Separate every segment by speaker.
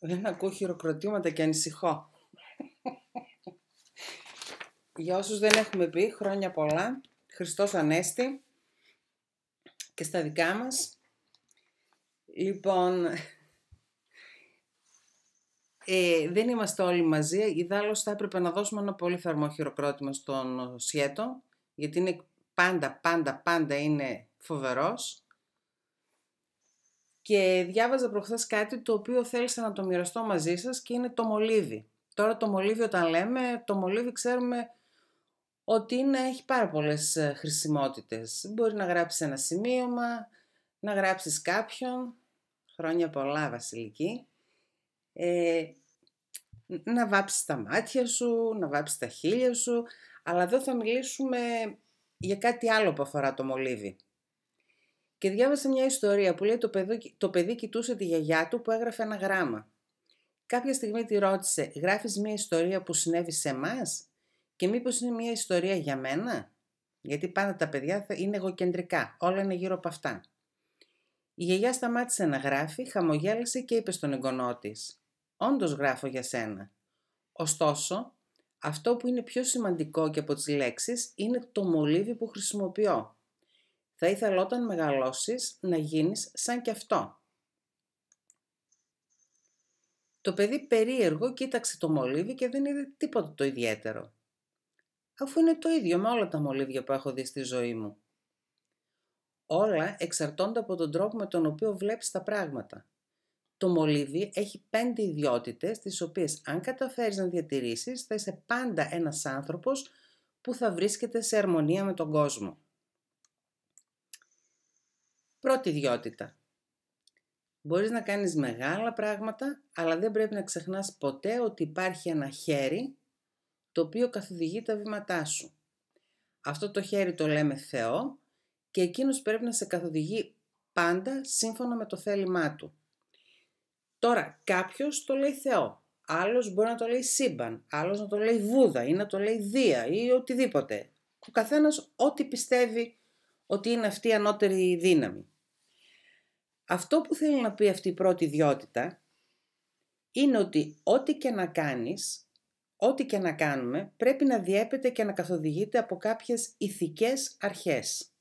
Speaker 1: Δεν ακούω χειροκροτήματα και ανησυχώ. Για όσους δεν έχουμε πει, χρόνια πολλά, Χριστός Ανέστη και στα δικά μας. Λοιπόν, ε, δεν είμαστε όλοι μαζί, ιδάλλως θα έπρεπε να δώσουμε ένα πολύ θερμό χειροκρότημα στον Σιέτο, γιατί είναι πάντα, πάντα, πάντα είναι φοβερός. Και διάβαζα προχθές κάτι το οποίο θέλησα να το μοιραστώ μαζί σας και είναι το μολύβι. Τώρα το μολύβι όταν λέμε, το μολύβι ξέρουμε ότι είναι, έχει πάρα πολλές ε, χρησιμότητες. Μπορεί να γράψεις ένα σημείωμα, να γράψεις κάποιον, χρόνια πολλά βασιλική, ε, να βάψεις τα μάτια σου, να βάψεις τα χείλια σου, αλλά εδώ θα μιλήσουμε για κάτι άλλο που αφορά το μολύβι και διάβασα μια ιστορία που λέει το παιδί, το κοιτούσε τη γιαγιά του που έγραφε ένα γράμμα. Κάποια στιγμή τη ρώτησε, γράφεις μια ιστορία που συνέβη σε εμάς και μήπως είναι μια ιστορία για μένα. Γιατί πάντα τα παιδιά είναι εγωκεντρικά, όλα είναι γύρω από αυτά. Η γιαγιά σταμάτησε να γράφει, χαμογέλασε και είπε στον εγγονό της: Όντως γράφω για σένα. Ωστόσο, αυτό που είναι πιο σημαντικό και από τις λέξεις είναι το μολύβι που χρησιμοποιώ. Θα ήθελα όταν μεγαλώσεις να γίνεις σαν κι αυτό. Το παιδί περίεργο κοίταξε το μολύβι και δεν είδε τίποτα το ιδιαίτερο. Αφού είναι το ίδιο με όλα τα μολύβια που έχω δει στη ζωή μου. Όλα εξαρτώνται από τον τρόπο με τον οποίο βλέπεις τα πράγματα. Το μολύβι έχει πέντε ιδιότητες, τις οποίες αν καταφέρεις να διατηρήσεις, θα είσαι πάντα ένας άνθρωπος που θα βρίσκεται σε αρμονία με τον κόσμο. Πρώτη ιδιότητα. Μπορείς να κάνεις μεγάλα πράγματα, αλλά δεν πρέπει να ξεχνάς ποτέ ότι υπάρχει ένα χέρι το οποίο καθοδηγεί τα βήματά σου. Αυτό το χέρι το λέμε Θεό και εκείνος πρέπει να σε καθοδηγεί πάντα σύμφωνα με το θέλημά του. Τώρα, κάποιος το λέει Θεό, άλλος μπορεί να το λέει Σύμπαν, άλλος να το λέει Βούδα ή να το λέει Δία ή οτιδήποτε. Ο καθένας ό,τι πιστεύει ότι είναι αυτή η ανώτερη δύναμη. Αυτό που θέλει να πει αυτή η πρώτη ιδιότητα είναι ότι ό,τι και να κάνεις, ό,τι και να κάνουμε, πρέπει να διέπεται και να καθοδηγείται από κάποιες ηθικές αρχές.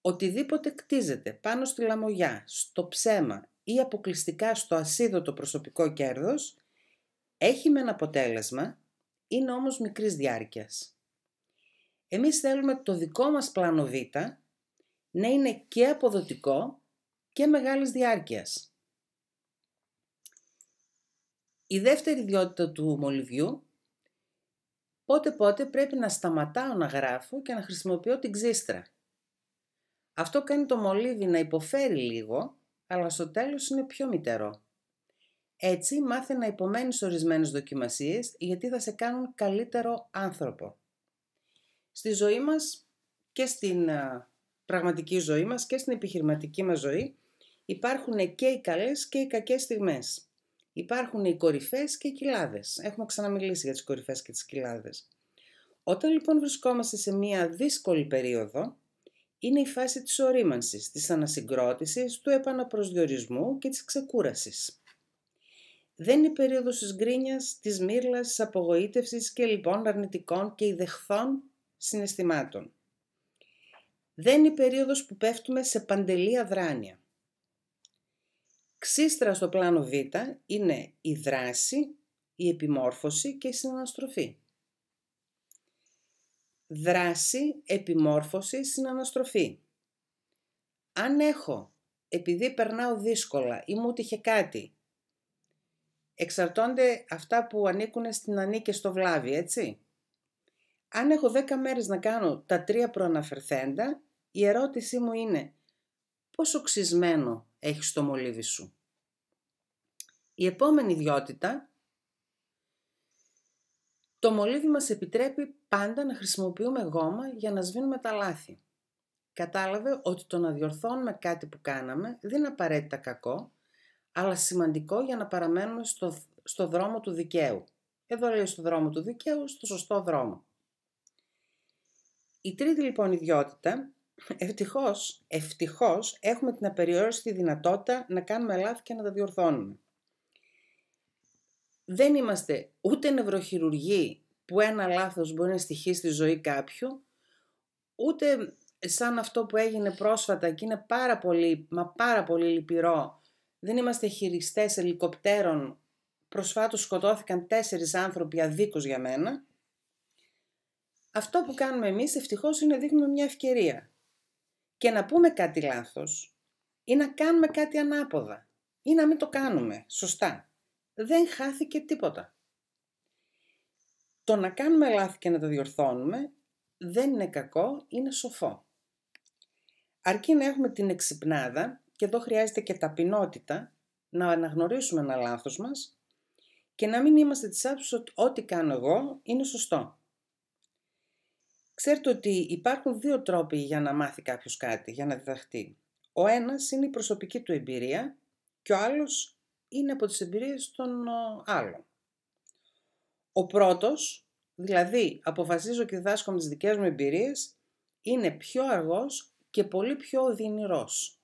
Speaker 1: Οτιδήποτε κτίζεται πάνω στη λαμογιά, στο ψέμα ή αποκλειστικά στο ασίδωτο προσωπικό κέρδος, έχει ένα αποτέλεσμα, είναι όμως μικρής διάρκειας. Εμείς θέλουμε το δικό μας πλάνο Β να είναι και αποδοτικό και μεγάλης διάρκειας. Η δεύτερη ιδιότητα του μολυβιού, πότε πότε πρέπει να σταματάω να γράφω και να χρησιμοποιώ την ξύστρα. Αυτό κάνει το μολύβι να υποφέρει λίγο, αλλά στο τέλος είναι πιο μητερό. Έτσι μάθε να υπομένεις ορισμένες δοκιμασίες γιατί θα σε κάνουν καλύτερο άνθρωπο στη ζωή μας και στην ε, πραγματική ζωή μας και στην επιχειρηματική μας ζωή υπάρχουν και οι καλές και οι κακές στιγμές. Υπάρχουν οι κορυφές και οι κοιλάδες. Έχουμε ξαναμιλήσει για τις κορυφές και τις κοιλάδες. Όταν λοιπόν βρισκόμαστε σε μία δύσκολη περίοδο, είναι η φάση της ορίμανσης, της ανασυγκρότησης, του επαναπροσδιορισμού και της ξεκούρασης. Δεν είναι περίοδος της γκρίνιας, της μύρλας, της απογοήτευσης και λοιπόν αρνητικών και ιδεχθών συναισθημάτων. Δεν είναι η περίοδος που πέφτουμε σε παντελή αδράνεια. Ξύστρα στο πλάνο Β είναι η δράση, η επιμόρφωση και η συναναστροφή. Δράση, επιμόρφωση, συναναστροφή. Αν έχω, επειδή περνάω δύσκολα ή μου τύχε κάτι, εξαρτώνται αυτά που ανήκουν στην και στο βλάβη, έτσι. Αν έχω 10 μέρες να κάνω τα τρία προαναφερθέντα, η ερώτησή μου είναι πόσο ξυσμένο έχεις το μολύβι σου. Η επόμενη ιδιότητα, το μολύβι μας επιτρέπει πάντα να χρησιμοποιούμε γόμα για να σβήνουμε τα λάθη. Κατάλαβε ότι το να διορθώνουμε κάτι που κάναμε δεν είναι απαραίτητα κακό, αλλά σημαντικό για να παραμένουμε στο, στο δρόμο του δικαίου. Εδώ λέει στο δρόμο του δικαίου, στο σωστό δρόμο. Η τρίτη λοιπόν ιδιότητα, ευτυχώς, ευτυχώς έχουμε την απεριόριστη δυνατότητα να κάνουμε λάθη και να τα διορθώνουμε. Δεν είμαστε ούτε νευροχειρουργοί που ένα λάθος μπορεί να στοιχεί στη ζωή κάποιου, ούτε σαν αυτό που έγινε πρόσφατα και είναι πάρα πολύ, μα πάρα πολύ λυπηρό, δεν είμαστε χειριστές ελικοπτέρων, προσφάτως σκοτώθηκαν τέσσερις άνθρωποι αδίκως για μένα, αυτό που κάνουμε εμείς ευτυχώς είναι να δείχνουμε μια ευκαιρία. Και να πούμε κάτι λάθος ή να κάνουμε κάτι ανάποδα ή να μην το κάνουμε σωστά. Δεν χάθηκε τίποτα. Το να κάνουμε λάθη και να το διορθώνουμε δεν είναι κακό, είναι σοφό. Αρκεί να έχουμε την εξυπνάδα και εδώ χρειάζεται και ταπεινότητα να αναγνωρίσουμε ένα λάθος μας και να μην είμαστε της άποψης ότι ό,τι κάνω εγώ είναι σωστό. Ξέρετε ότι υπάρχουν δύο τρόποι για να μάθει κάποιος κάτι, για να διδαχτεί. Ο ένας είναι η προσωπική του εμπειρία και ο άλλος είναι από τις εμπειρίες των ε, άλλων. Ο πρώτος, δηλαδή αποφασίζω και διδάσκω με τις δικές μου εμπειρίες, είναι πιο αργός και πολύ πιο οδυνηρός.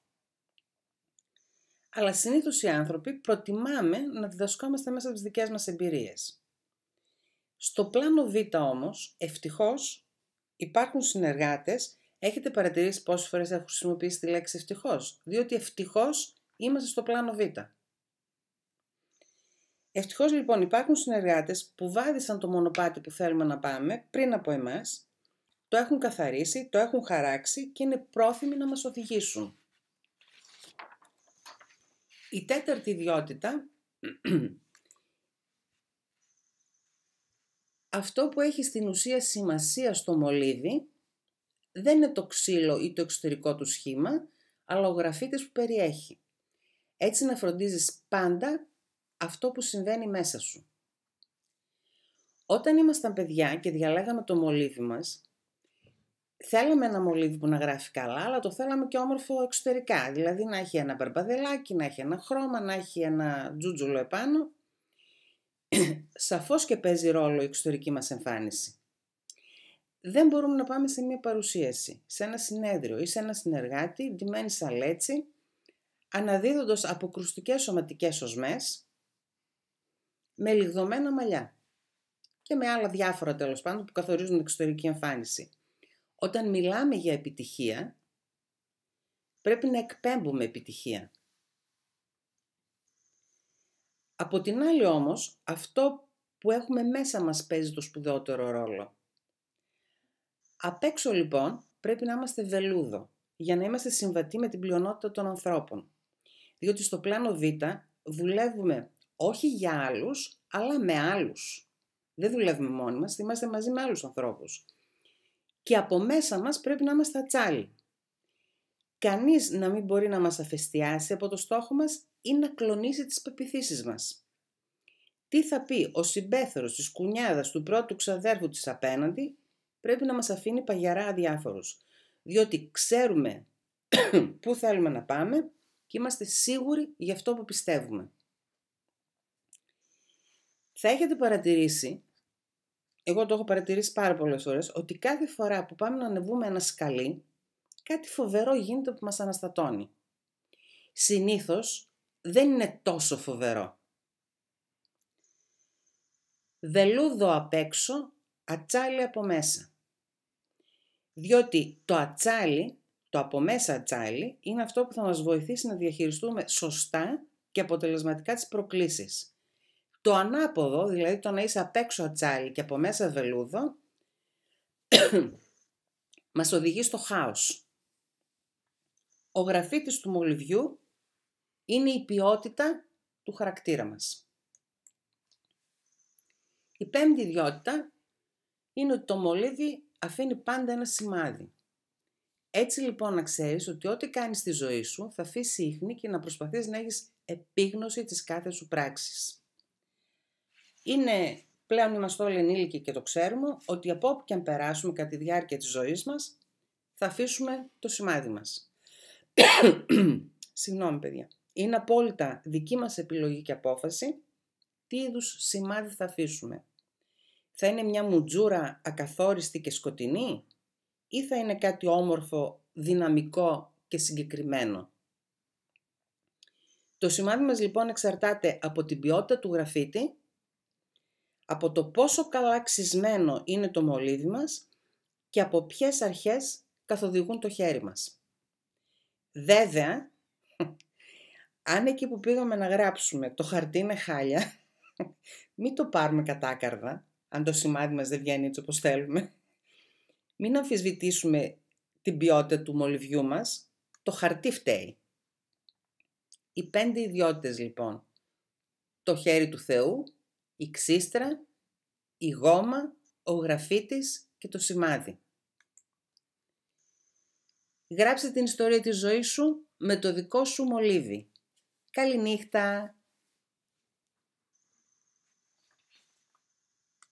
Speaker 1: Αλλά συνήθως οι άνθρωποι προτιμάμε να διδασκόμαστε μέσα από τις δικές μας εμπειρίες. Στο πλάνο Β όμως, ευτυχώς υπάρχουν συνεργάτες, έχετε παρατηρήσει πόσες φορές έχω χρησιμοποιήσει τη λέξη ευτυχώς. διότι ευτυχώς είμαστε στο πλάνο Β. Ευτυχώς λοιπόν υπάρχουν συνεργάτες που βάδισαν το μονοπάτι που θέλουμε να πάμε πριν από εμάς, το έχουν καθαρίσει, το έχουν χαράξει και είναι πρόθυμοι να μας οδηγήσουν. Η τέταρτη ιδιότητα αυτό που έχει στην ουσία σημασία στο μολύβι δεν είναι το ξύλο ή το εξωτερικό του σχήμα, αλλά ο γραφίτης που περιέχει. Έτσι να φροντίζεις πάντα αυτό που συμβαίνει μέσα σου. Όταν ήμασταν παιδιά και διαλέγαμε το μολύβι μας, θέλαμε ένα μολύβι που να γράφει καλά, αλλά το θέλαμε και όμορφο εξωτερικά. Δηλαδή να έχει ένα μπαρμπαδελάκι, να έχει ένα χρώμα, να έχει ένα τζούτζουλο επάνω σαφώς και παίζει ρόλο η εξωτερική μας εμφάνιση. Δεν μπορούμε να πάμε σε μια παρουσίαση, σε ένα συνέδριο ή σε ένα συνεργάτη, σαν λέτσι, αναδίδοντας αποκρουστικές σωματικές οσμές, με λιγδωμένα μαλλιά και με άλλα διάφορα τέλος πάντων που καθορίζουν την εξωτερική εμφάνιση. Όταν μιλάμε για επιτυχία, πρέπει να εκπέμπουμε επιτυχία. Από την άλλη όμως, αυτό που έχουμε μέσα μας παίζει το σπουδαιότερο ρόλο. Απ' έξω λοιπόν πρέπει να είμαστε βελούδο για να είμαστε συμβατοί με την πλειονότητα των ανθρώπων. Διότι στο πλάνο Β δουλεύουμε όχι για άλλους, αλλά με άλλους. Δεν δουλεύουμε μόνοι μας, είμαστε μαζί με άλλους ανθρώπους. Και από μέσα μας πρέπει να είμαστε ατσάλι. Κανείς να μην μπορεί να μας αφαιστιάσει από το στόχο μας ή να κλονίσει τις πεπιθήσεις μας. Τι θα πει ο συμπέθερος της κουνιάδας του πρώτου ξαδέρφου της απέναντι πρέπει να μας αφήνει παγιαρά αδιάφορους, διότι ξέρουμε πού θέλουμε να πάμε και είμαστε σίγουροι για αυτό που πιστεύουμε. Θα έχετε παρατηρήσει, εγώ το έχω παρατηρήσει πάρα πολλές φορές, ότι κάθε φορά που πάμε να ανεβούμε ένα σκαλί, κάτι φοβερό γίνεται που μας αναστατώνει. Συνήθως δεν είναι τόσο φοβερό. Βελούδο απ' έξω, ατσάλι από μέσα. Διότι το ατσάλι, το από μέσα ατσάλι, είναι αυτό που θα μας βοηθήσει να διαχειριστούμε σωστά και αποτελεσματικά τις προκλήσεις. Το ανάποδο, δηλαδή το να είσαι απ' έξω ατσάλι και από μέσα βελούδο, μας οδηγεί στο χάος. Ο γραφίτης του μολυβιού είναι η ποιότητα του χαρακτήρα μας. Η πέμπτη ιδιότητα είναι ότι το μολύβι αφήνει πάντα ένα σημάδι. Έτσι λοιπόν να ξέρεις ότι ό,τι κάνεις στη ζωή σου θα αφήσει ίχνη και να προσπαθείς να έχεις επίγνωση της κάθε σου πράξης. Είναι πλέον είμαστε όλοι ενήλικοι και το ξέρουμε ότι από όπου και αν περάσουμε κατά τη διάρκεια της ζωής μας θα αφήσουμε το σημάδι μας. Συγγνώμη παιδιά. Είναι απόλυτα δική μας επιλογή και απόφαση τι είδους σημάδι θα αφήσουμε. Θα είναι μια μουτζούρα ακαθόριστη και σκοτεινή ή θα είναι κάτι όμορφο, δυναμικό και συγκεκριμένο. Το σημάδι μας λοιπόν εξαρτάται από την ποιότητα του γραφίτη, από το πόσο καλά ξυσμένο είναι το μολύβι μας και από ποιες αρχές καθοδηγούν το χέρι μας. Βέβαια, αν εκεί που πήγαμε να γράψουμε το χαρτί είναι χάλια, μην το πάρουμε κατάκαρδα, αν το σημάδι μας δεν βγαίνει έτσι όπως θέλουμε. Μην αμφισβητήσουμε την ποιότητα του μολυβιού μας, το χαρτί φταίει. Οι πέντε ιδιότητες λοιπόν. Το χέρι του Θεού, η ξύστρα, η γόμα, ο γραφίτης και το σημάδι. Γράψε την ιστορία της ζωής σου με το δικό σου μολύβι. Καληνύχτα!